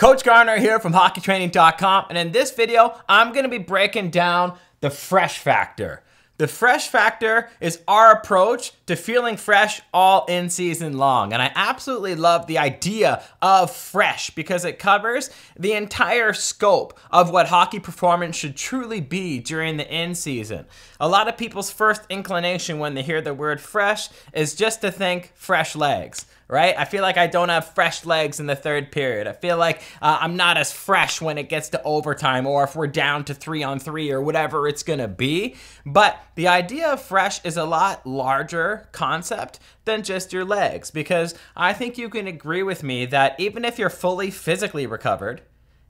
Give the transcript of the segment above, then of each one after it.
Coach Garner here from HockeyTraining.com, and in this video, I'm going to be breaking down the fresh factor. The fresh factor is our approach to feeling fresh all in season long. And I absolutely love the idea of fresh because it covers the entire scope of what hockey performance should truly be during the in season. A lot of people's first inclination when they hear the word fresh is just to think fresh legs right? I feel like I don't have fresh legs in the third period. I feel like uh, I'm not as fresh when it gets to overtime or if we're down to three on three or whatever it's going to be. But the idea of fresh is a lot larger concept than just your legs because I think you can agree with me that even if you're fully physically recovered,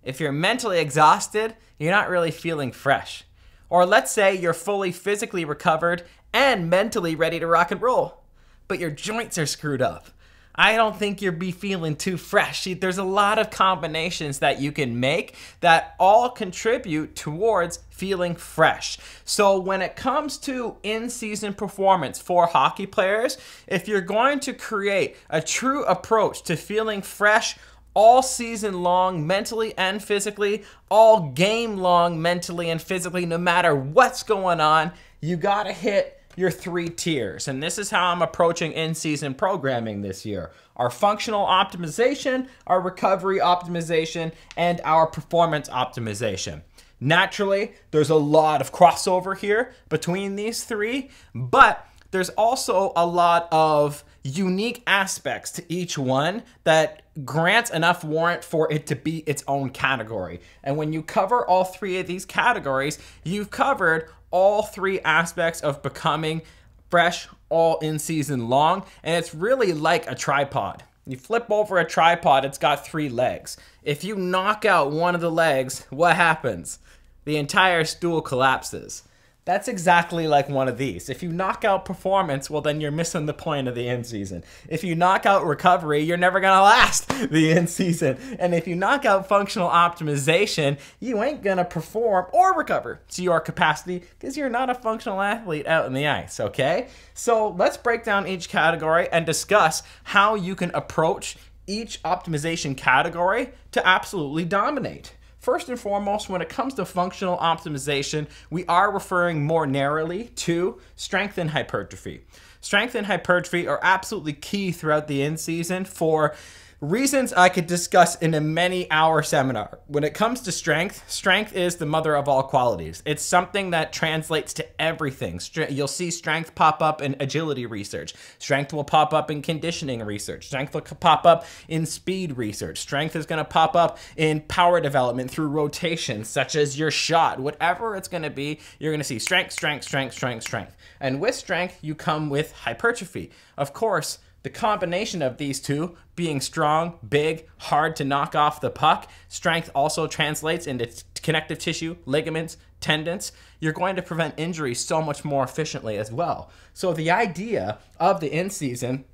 if you're mentally exhausted, you're not really feeling fresh. Or let's say you're fully physically recovered and mentally ready to rock and roll, but your joints are screwed up I don't think you would be feeling too fresh. There's a lot of combinations that you can make that all contribute towards feeling fresh. So when it comes to in-season performance for hockey players, if you're going to create a true approach to feeling fresh all season long, mentally and physically, all game long, mentally and physically, no matter what's going on, you gotta hit your three tiers. And this is how I'm approaching in-season programming this year. Our functional optimization, our recovery optimization, and our performance optimization. Naturally, there's a lot of crossover here between these three, but there's also a lot of unique aspects to each one that grants enough warrant for it to be its own category. And when you cover all three of these categories, you've covered all three aspects of becoming fresh all in season long. And it's really like a tripod. You flip over a tripod, it's got three legs. If you knock out one of the legs, what happens? The entire stool collapses. That's exactly like one of these. If you knock out performance, well, then you're missing the point of the end season. If you knock out recovery, you're never going to last the end season. And if you knock out functional optimization, you ain't going to perform or recover to your capacity because you're not a functional athlete out in the ice, okay? So let's break down each category and discuss how you can approach each optimization category to absolutely dominate. First and foremost, when it comes to functional optimization, we are referring more narrowly to strength and hypertrophy. Strength and hypertrophy are absolutely key throughout the end season for Reasons I could discuss in a many hour seminar. When it comes to strength, strength is the mother of all qualities. It's something that translates to everything. You'll see strength pop up in agility research. Strength will pop up in conditioning research. Strength will pop up in speed research. Strength is going to pop up in power development through rotations, such as your shot. Whatever it's going to be, you're going to see strength, strength, strength, strength, strength. And with strength, you come with hypertrophy. Of course, the combination of these two, being strong, big, hard to knock off the puck, strength also translates into connective tissue, ligaments, tendons. You're going to prevent injury so much more efficiently as well. So, the idea of the in season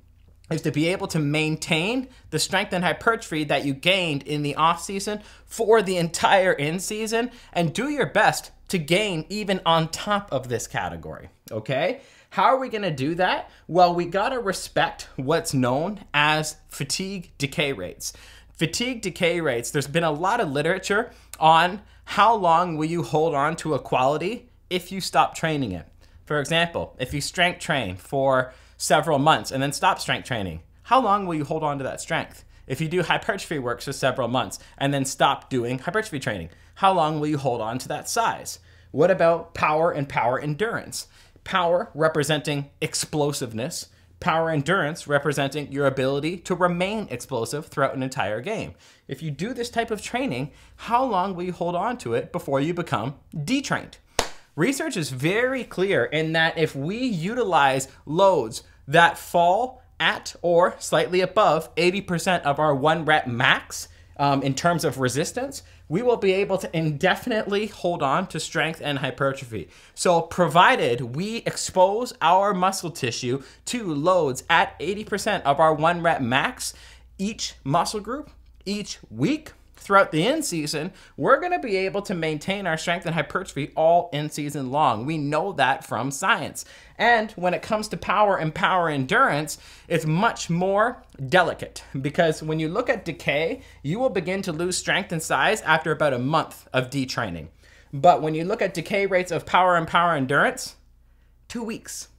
is to be able to maintain the strength and hypertrophy that you gained in the off season for the entire in season and do your best to gain even on top of this category, okay? How are we going to do that? Well, we got to respect what's known as fatigue decay rates. Fatigue decay rates, there's been a lot of literature on how long will you hold on to a quality if you stop training it. For example, if you strength train for several months and then stop strength training, how long will you hold on to that strength? If you do hypertrophy works for several months and then stop doing hypertrophy training, how long will you hold on to that size? What about power and power endurance? power representing explosiveness, power endurance representing your ability to remain explosive throughout an entire game. If you do this type of training, how long will you hold on to it before you become detrained? Research is very clear in that if we utilize loads that fall at or slightly above 80% of our one rep max um, in terms of resistance, we will be able to indefinitely hold on to strength and hypertrophy. So, provided we expose our muscle tissue to loads at 80% of our one rep max each muscle group each week, throughout the end season, we're going to be able to maintain our strength and hypertrophy all in season long. We know that from science. And when it comes to power and power endurance, it's much more delicate because when you look at decay, you will begin to lose strength and size after about a month of detraining. But when you look at decay rates of power and power endurance, two weeks.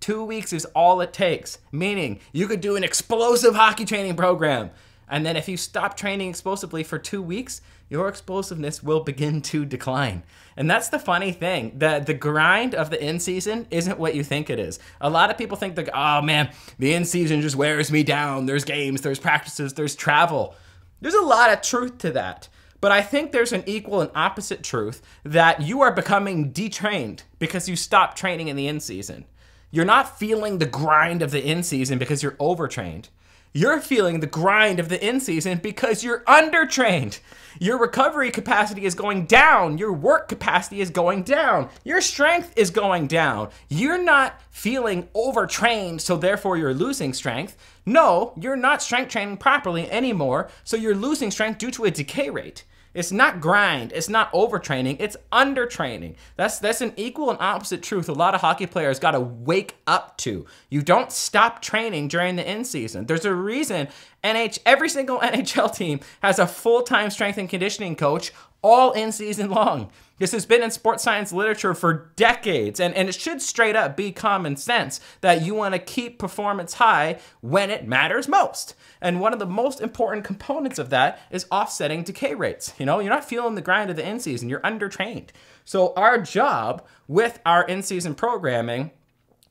Two weeks is all it takes, meaning you could do an explosive hockey training program and then if you stop training explosively for two weeks, your explosiveness will begin to decline. And that's the funny thing. The the grind of the in season isn't what you think it is. A lot of people think that oh man, the in season just wears me down. There's games, there's practices, there's travel. There's a lot of truth to that. But I think there's an equal and opposite truth that you are becoming detrained because you stopped training in the in season. You're not feeling the grind of the in season because you're overtrained. You're feeling the grind of the in season because you're undertrained. Your recovery capacity is going down. Your work capacity is going down. Your strength is going down. You're not feeling overtrained, so therefore you're losing strength. No, you're not strength training properly anymore, so you're losing strength due to a decay rate. It's not grind. It's not overtraining. It's undertraining. That's that's an equal and opposite truth. A lot of hockey players got to wake up to. You don't stop training during the in season. There's a reason NH every single NHL team has a full-time strength and conditioning coach all in season long. This has been in sports science literature for decades, and, and it should straight up be common sense that you want to keep performance high when it matters most. And one of the most important components of that is offsetting decay rates. You know, you're not feeling the grind of the in season, you're undertrained. So, our job with our in season programming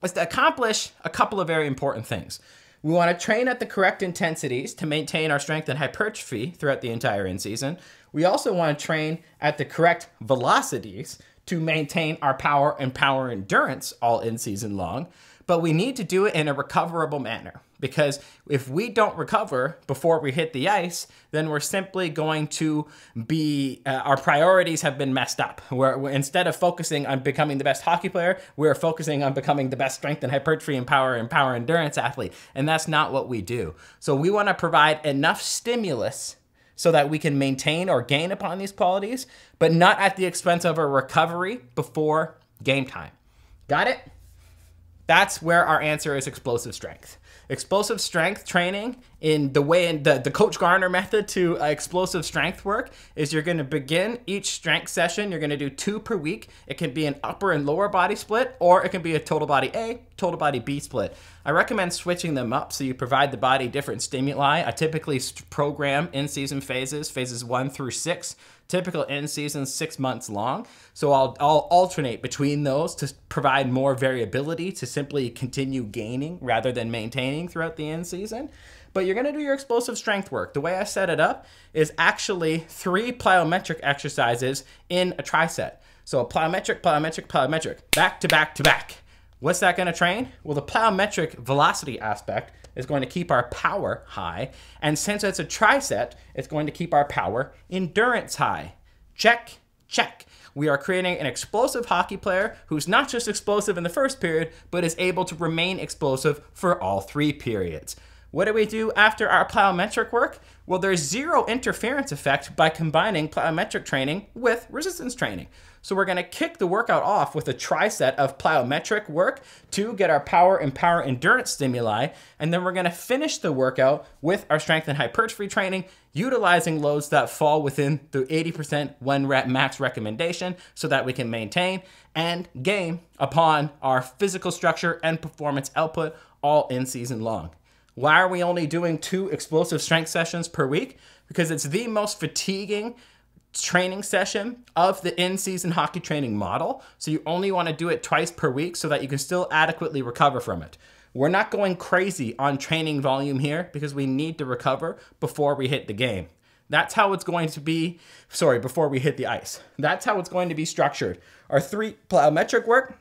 is to accomplish a couple of very important things. We want to train at the correct intensities to maintain our strength and hypertrophy throughout the entire in season. We also want to train at the correct velocities to maintain our power and power endurance all in season long, but we need to do it in a recoverable manner because if we don't recover before we hit the ice, then we're simply going to be uh, our priorities have been messed up. Where instead of focusing on becoming the best hockey player, we're focusing on becoming the best strength and hypertrophy and power and power endurance athlete, and that's not what we do. So we want to provide enough stimulus so that we can maintain or gain upon these qualities, but not at the expense of a recovery before game time. Got it? That's where our answer is explosive strength explosive strength training in the way in the, the coach garner method to uh, explosive strength work is you're going to begin each strength session you're going to do two per week it can be an upper and lower body split or it can be a total body a total body b split i recommend switching them up so you provide the body different stimuli i typically program in season phases phases one through six typical in season six months long so I'll, I'll alternate between those to provide more variability to simply continue gaining rather than maintaining throughout the in season but you're gonna do your explosive strength work. The way I set it up is actually three plyometric exercises in a tricep. So a plyometric, plyometric, plyometric, back to back to back. What's that gonna train? Well, the plyometric velocity aspect is going to keep our power high. And since it's a tricep, it's going to keep our power endurance high. Check, check. We are creating an explosive hockey player who's not just explosive in the first period, but is able to remain explosive for all three periods. What do we do after our plyometric work? Well, there's zero interference effect by combining plyometric training with resistance training. So we're gonna kick the workout off with a triset of plyometric work to get our power and power endurance stimuli, and then we're gonna finish the workout with our strength and hypertrophy training, utilizing loads that fall within the 80% one rep max recommendation so that we can maintain and gain upon our physical structure and performance output all in season long. Why are we only doing two explosive strength sessions per week? Because it's the most fatiguing training session of the in season hockey training model. So you only want to do it twice per week so that you can still adequately recover from it. We're not going crazy on training volume here because we need to recover before we hit the game. That's how it's going to be, sorry, before we hit the ice. That's how it's going to be structured. Our three plyometric work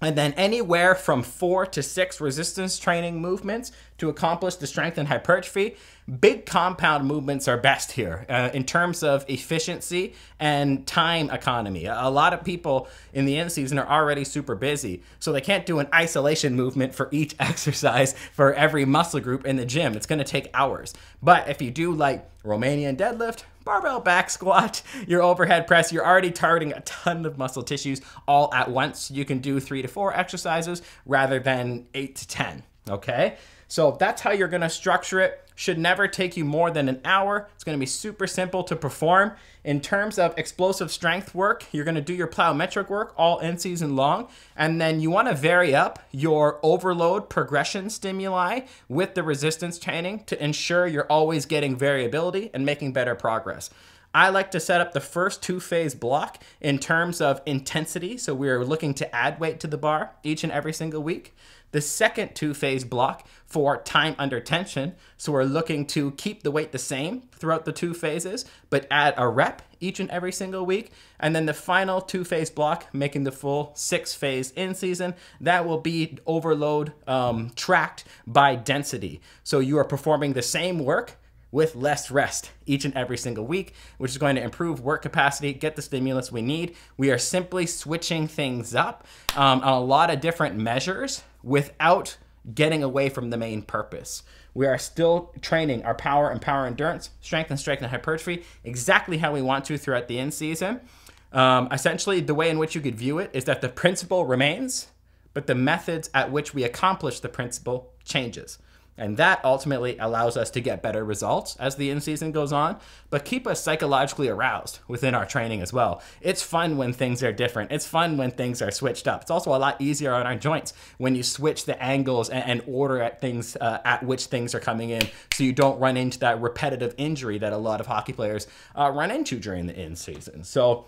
and then anywhere from four to six resistance training movements to accomplish the strength and hypertrophy. Big compound movements are best here uh, in terms of efficiency and time economy. A lot of people in the end season are already super busy, so they can't do an isolation movement for each exercise for every muscle group in the gym. It's going to take hours. But if you do like Romanian deadlift, barbell back squat, your overhead press, you're already targeting a ton of muscle tissues all at once. You can do three to four exercises rather than eight to 10, okay? So that's how you're gonna structure it. Should never take you more than an hour. It's gonna be super simple to perform. In terms of explosive strength work, you're gonna do your plyometric work all end season long. And then you wanna vary up your overload progression stimuli with the resistance training to ensure you're always getting variability and making better progress. I like to set up the first two phase block in terms of intensity. So we are looking to add weight to the bar each and every single week the second two-phase block for time under tension. So we're looking to keep the weight the same throughout the two phases, but add a rep each and every single week. And then the final two-phase block, making the full six-phase in season, that will be overload um, tracked by density. So you are performing the same work with less rest each and every single week, which is going to improve work capacity, get the stimulus we need. We are simply switching things up um, on a lot of different measures without getting away from the main purpose. We are still training our power and power endurance, strength and strength and hypertrophy exactly how we want to throughout the end season. Um, essentially, the way in which you could view it is that the principle remains, but the methods at which we accomplish the principle changes. And that ultimately allows us to get better results as the in season goes on, but keep us psychologically aroused within our training as well. It's fun when things are different. It's fun when things are switched up. It's also a lot easier on our joints when you switch the angles and, and order at things uh, at which things are coming in so you don't run into that repetitive injury that a lot of hockey players uh, run into during the in season. So,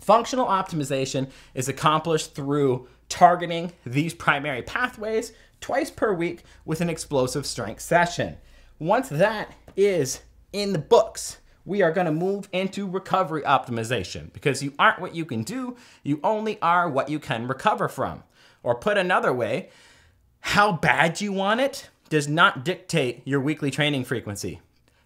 functional optimization is accomplished through targeting these primary pathways twice per week with an explosive strength session. Once that is in the books, we are going to move into recovery optimization because you aren't what you can do, you only are what you can recover from. Or put another way, how bad you want it does not dictate your weekly training frequency.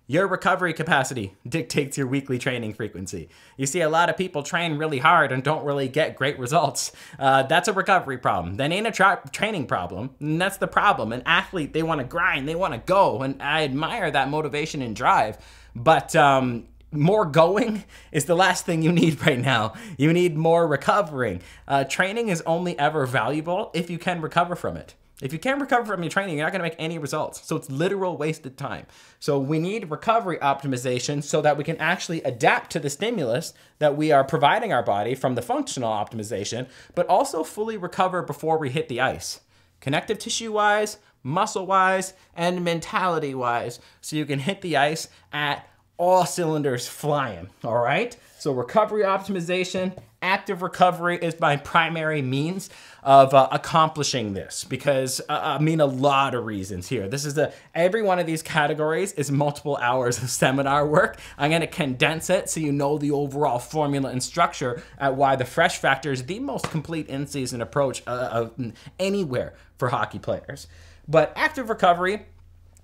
Your recovery capacity dictates your weekly training frequency. You see, a lot of people train really hard and don't really get great results. Uh, that's a recovery problem. That ain't a tra training problem. And that's the problem. An athlete, they want to grind, they want to go. And I admire that motivation and drive. But um, more going is the last thing you need right now. You need more recovering. Uh, training is only ever valuable if you can recover from it. If you can't recover from your training, you're not going to make any results. So it's literal wasted time. So we need recovery optimization so that we can actually adapt to the stimulus that we are providing our body from the functional optimization, but also fully recover before we hit the ice. Connective tissue wise, muscle wise, and mentality wise, so you can hit the ice at all cylinders flying, all right? So recovery optimization, active recovery is my primary means of uh, accomplishing this because uh, I mean a lot of reasons here. This is the every one of these categories is multiple hours of seminar work. I'm going to condense it so you know the overall formula and structure at why the fresh factor is the most complete in-season approach uh, of anywhere for hockey players. But active recovery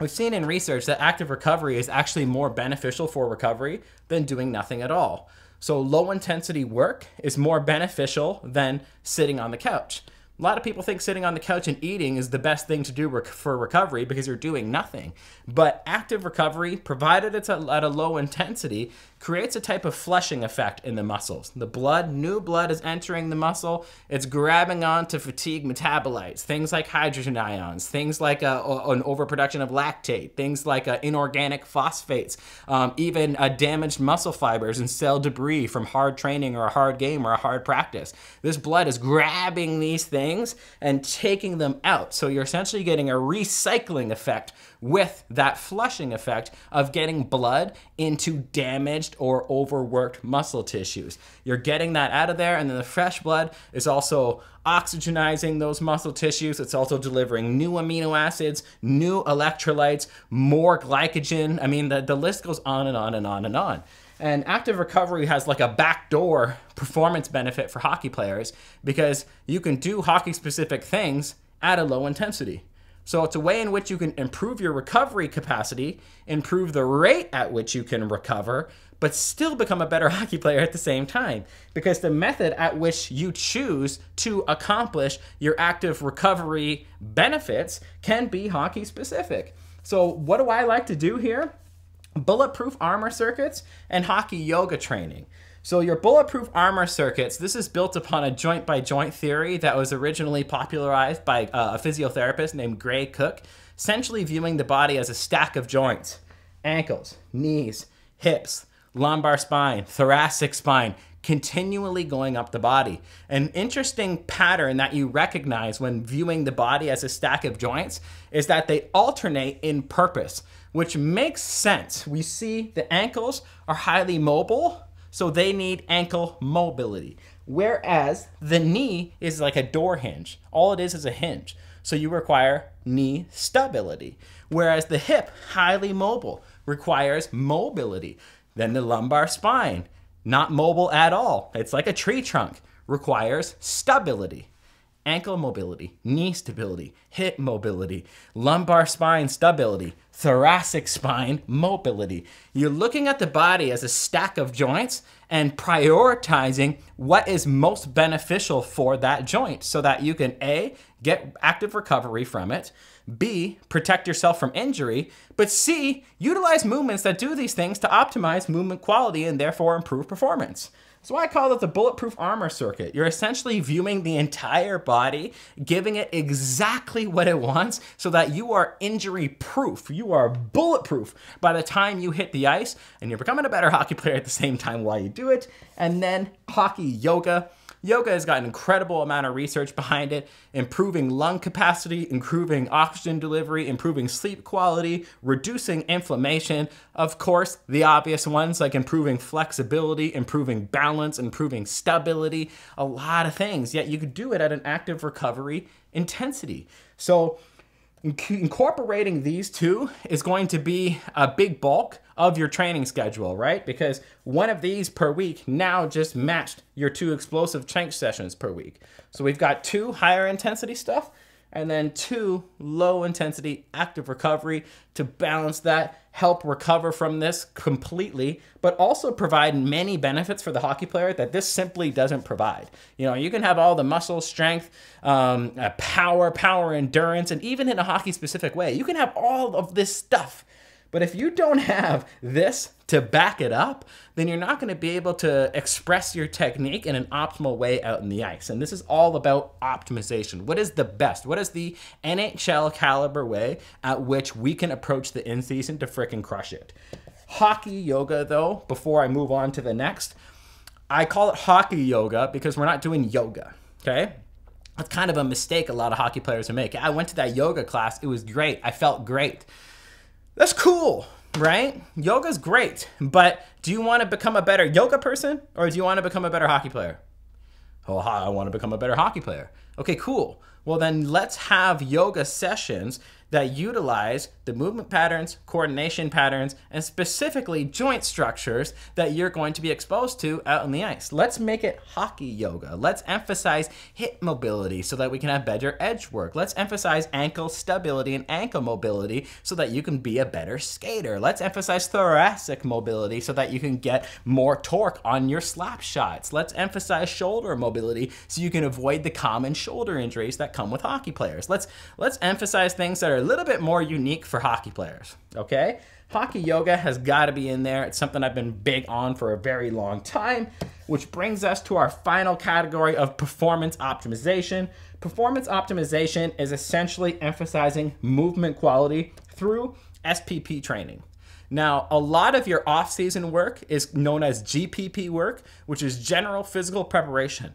We've seen in research that active recovery is actually more beneficial for recovery than doing nothing at all. So, low intensity work is more beneficial than sitting on the couch. A lot of people think sitting on the couch and eating is the best thing to do rec for recovery because you're doing nothing. But active recovery, provided it's a, at a low intensity, creates a type of flushing effect in the muscles. The blood, new blood is entering the muscle, it's grabbing onto fatigue metabolites, things like hydrogen ions, things like a, uh, an overproduction of lactate, things like uh, inorganic phosphates, um, even uh, damaged muscle fibers and cell debris from hard training or a hard game or a hard practice. This blood is grabbing these things things and taking them out. So you're essentially getting a recycling effect with that flushing effect of getting blood into damaged or overworked muscle tissues. You're getting that out of there, and then the fresh blood is also oxygenizing those muscle tissues. It's also delivering new amino acids, new electrolytes, more glycogen. I mean, the, the list goes on and on and on and on. And active recovery has like a backdoor performance benefit for hockey players because you can do hockey specific things at a low intensity. So it's a way in which you can improve your recovery capacity, improve the rate at which you can recover, but still become a better hockey player at the same time. Because the method at which you choose to accomplish your active recovery benefits can be hockey specific. So, what do I like to do here? bulletproof armor circuits, and hockey yoga training. So your bulletproof armor circuits, this is built upon a joint by joint theory that was originally popularized by uh, a physiotherapist named Gray Cook, essentially viewing the body as a stack of joints, ankles, knees, hips, lumbar spine, thoracic spine, continually going up the body. An interesting pattern that you recognize when viewing the body as a stack of joints is that they alternate in purpose which makes sense. We see the ankles are highly mobile, so they need ankle mobility. Whereas the knee is like a door hinge. All it is is a hinge. So you require knee stability. Whereas the hip, highly mobile, requires mobility. Then the lumbar spine, not mobile at all. It's like a tree trunk, requires stability ankle mobility, knee stability, hip mobility, lumbar spine stability, thoracic spine mobility. You're looking at the body as a stack of joints and prioritizing what is most beneficial for that joint so that you can A, get active recovery from it, B, protect yourself from injury, but C, utilize movements that do these things to optimize movement quality and therefore improve performance. So I call it the bulletproof armor circuit. You're essentially viewing the entire body, giving it exactly what it wants so that you are injury proof. You are bulletproof by the time you hit the ice and you're becoming a better hockey player at the same time while you do it. And then hockey yoga Yoga has got an incredible amount of research behind it, improving lung capacity, improving oxygen delivery, improving sleep quality, reducing inflammation. Of course, the obvious ones like improving flexibility, improving balance, improving stability, a lot of things. Yet you could do it at an active recovery intensity. So incorporating these two is going to be a big bulk of your training schedule, right? Because one of these per week now just matched your two explosive change sessions per week. So we've got two higher intensity stuff and then two, low intensity active recovery to balance that, help recover from this completely, but also provide many benefits for the hockey player that this simply doesn't provide. You know, you can have all the muscle, strength, um, uh, power, power endurance, and even in a hockey specific way, you can have all of this stuff but if you don't have this to back it up, then you're not going to be able to express your technique in an optimal way out in the ice. And this is all about optimization. What is the best? What is the NHL caliber way at which we can approach the in season to fricking crush it? Hockey yoga, though, before I move on to the next, I call it hockey yoga because we're not doing yoga, okay? That's kind of a mistake a lot of hockey players make. I went to that yoga class, it was great, I felt great. That's cool, right? Yoga's great, but do you want to become a better yoga person or do you want to become a better hockey player? Oh, I want to become a better hockey player. Okay, cool. Well, then let's have yoga sessions that utilize the movement patterns, coordination patterns, and specifically joint structures that you're going to be exposed to out on the ice. Let's make it hockey yoga. Let's emphasize hip mobility so that we can have better edge work. Let's emphasize ankle stability and ankle mobility so that you can be a better skater. Let's emphasize thoracic mobility so that you can get more torque on your slap shots. Let's emphasize shoulder mobility so you can avoid the common shoulder injuries that come with hockey players. Let's, let's emphasize things that are a little bit more unique for hockey players, okay? Hockey yoga has got to be in there. It's something I've been big on for a very long time, which brings us to our final category of performance optimization. Performance optimization is essentially emphasizing movement quality through SPP training. Now, a lot of your off season work is known as GPP work, which is general physical preparation.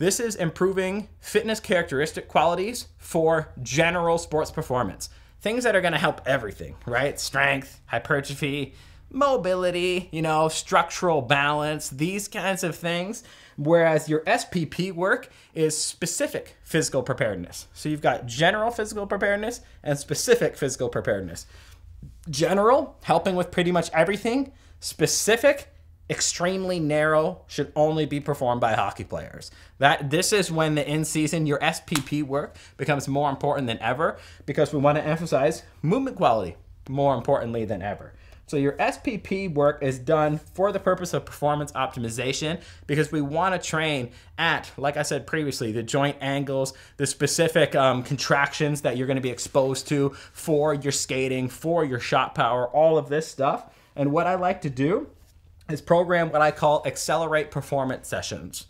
This is improving fitness characteristic qualities for general sports performance. Things that are going to help everything, right? Strength, hypertrophy, mobility, you know, structural balance, these kinds of things. Whereas your SPP work is specific physical preparedness. So you've got general physical preparedness and specific physical preparedness. General, helping with pretty much everything. Specific, extremely narrow should only be performed by hockey players. That this is when the in season your SPP work becomes more important than ever because we want to emphasize movement quality more importantly than ever. So your SPP work is done for the purpose of performance optimization because we want to train at, like I said previously, the joint angles, the specific um, contractions that you're going to be exposed to for your skating, for your shot power, all of this stuff. And what I like to do is program what I call accelerate performance sessions.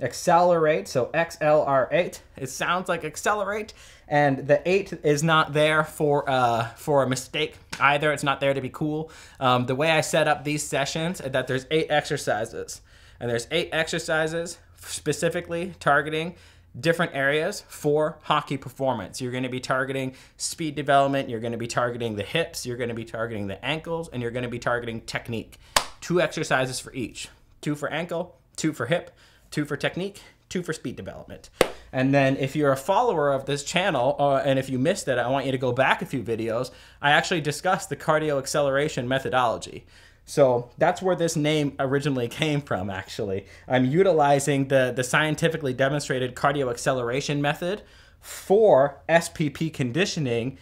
Accelerate, so XLR8, it sounds like accelerate, and the 8 is not there for, uh, for a mistake either. It's not there to be cool. Um, the way I set up these sessions is that there's 8 exercises, and there's 8 exercises specifically targeting different areas for hockey performance. You're going to be targeting speed development, you're going to be targeting the hips, you're going to be targeting the ankles, and you're going to be targeting technique two exercises for each two for ankle, two for hip, two for technique, two for speed development. And then if you're a follower of this channel, uh, and if you missed it, I want you to go back a few videos. I actually discussed the cardio acceleration methodology. So that's where this name originally came from, actually. I'm utilizing the, the scientifically demonstrated cardio acceleration method for SPP conditioning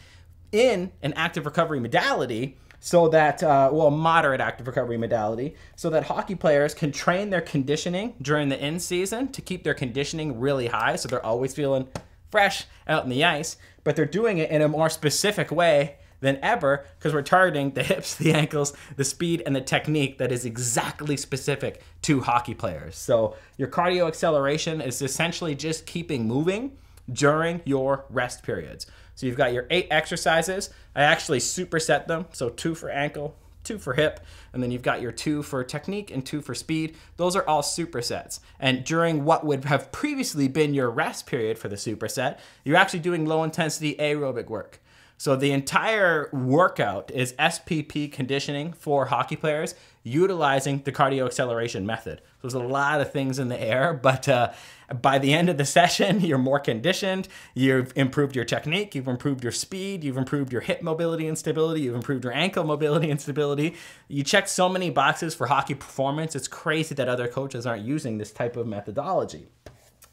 in an active recovery modality so that, uh, well, moderate active recovery modality, so that hockey players can train their conditioning during the in season to keep their conditioning really high so they're always feeling fresh out in the ice, but they're doing it in a more specific way than ever because we're targeting the hips, the ankles, the speed, and the technique that is exactly specific to hockey players. So your cardio acceleration is essentially just keeping moving during your rest periods. So you've got your eight exercises. I actually superset them. So two for ankle, two for hip, and then you've got your two for technique and two for speed. Those are all supersets. And during what would have previously been your rest period for the superset, you're actually doing low intensity aerobic work. So the entire workout is SPP conditioning for hockey players utilizing the cardio acceleration method. So there's a lot of things in the air, but uh, by the end of the session, you're more conditioned, you've improved your technique, you've improved your speed, you've improved your hip mobility and stability, you've improved your ankle mobility and stability. You check so many boxes for hockey performance, it's crazy that other coaches aren't using this type of methodology.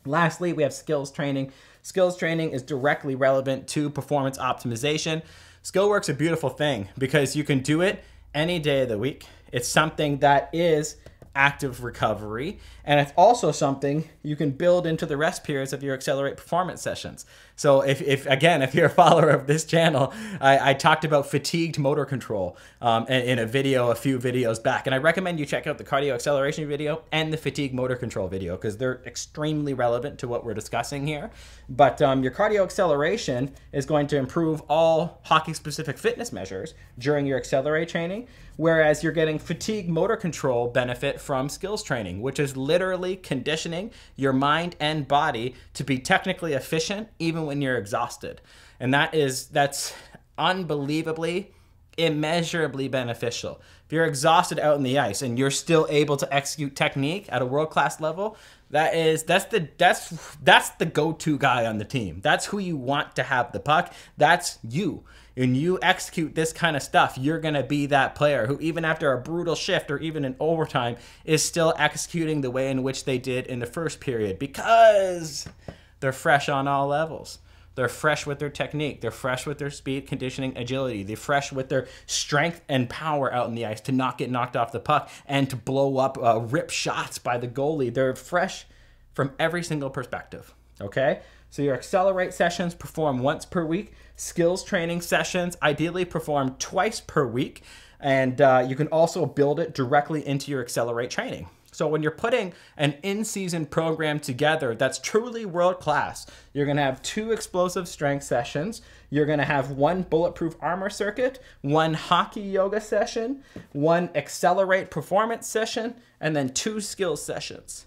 Lastly, we have skills training. Skills training is directly relevant to performance optimization. Skill work's a beautiful thing because you can do it any day of the week. It's something that is active recovery, and it's also something you can build into the rest periods of your Accelerate performance sessions. So if, if again, if you're a follower of this channel, I, I talked about fatigued motor control um, in, in, a video a few videos back, and I recommend you check out the cardio acceleration video and the fatigue motor control video because they're extremely relevant to what we're discussing here. But um, your cardio acceleration is going to improve all hockey-specific fitness measures during your Accelerate training, whereas you're getting fatigue motor control benefit from skills training, which is literally conditioning your mind and body to be technically efficient even when you're exhausted. And that is that's unbelievably immeasurably beneficial. If you're exhausted out in the ice and you're still able to execute technique at a world-class level, that is that's the that's that's the go-to guy on the team. That's who you want to have the puck. That's you and you execute this kind of stuff, you're going to be that player who, even after a brutal shift or even in overtime, is still executing the way in which they did in the first period because they're fresh on all levels. They're fresh with their technique. They're fresh with their speed, conditioning, agility. They're fresh with their strength and power out in the ice to not get knocked off the puck and to blow up uh, rip shots by the goalie. They're fresh from every single perspective. Okay? So your accelerate sessions perform once per week. Skills training sessions ideally perform twice per week. And uh, you can also build it directly into your accelerate training. So when you're putting an in-season program together that's truly world-class, you're gonna have two explosive strength sessions, you're gonna have one bulletproof armor circuit, one hockey yoga session, one accelerate performance session, and then two skills sessions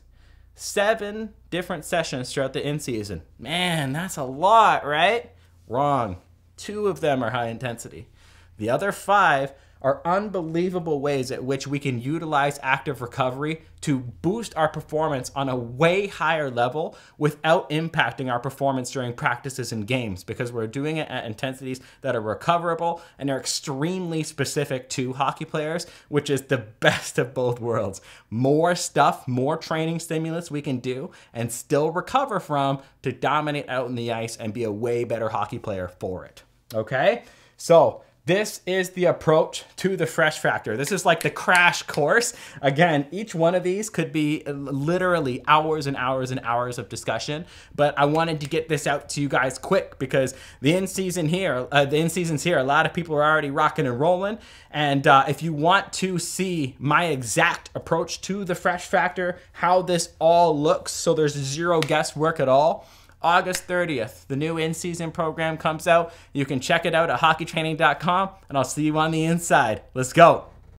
seven different sessions throughout the in season. Man, that's a lot, right? Wrong. Two of them are high intensity. The other five are unbelievable ways at which we can utilize active recovery to boost our performance on a way higher level without impacting our performance during practices and games because we're doing it at intensities that are recoverable and are extremely specific to hockey players, which is the best of both worlds. More stuff, more training stimulus we can do and still recover from to dominate out in the ice and be a way better hockey player for it. Okay? So, this is the approach to the fresh factor. This is like the crash course. Again, each one of these could be literally hours and hours and hours of discussion, but I wanted to get this out to you guys quick because the in season here, uh, the in season's here. A lot of people are already rocking and rolling, and uh, if you want to see my exact approach to the fresh factor, how this all looks, so there's zero guesswork at all August 30th, the new in season program comes out. You can check it out at hockeytraining.com, and I'll see you on the inside. Let's go.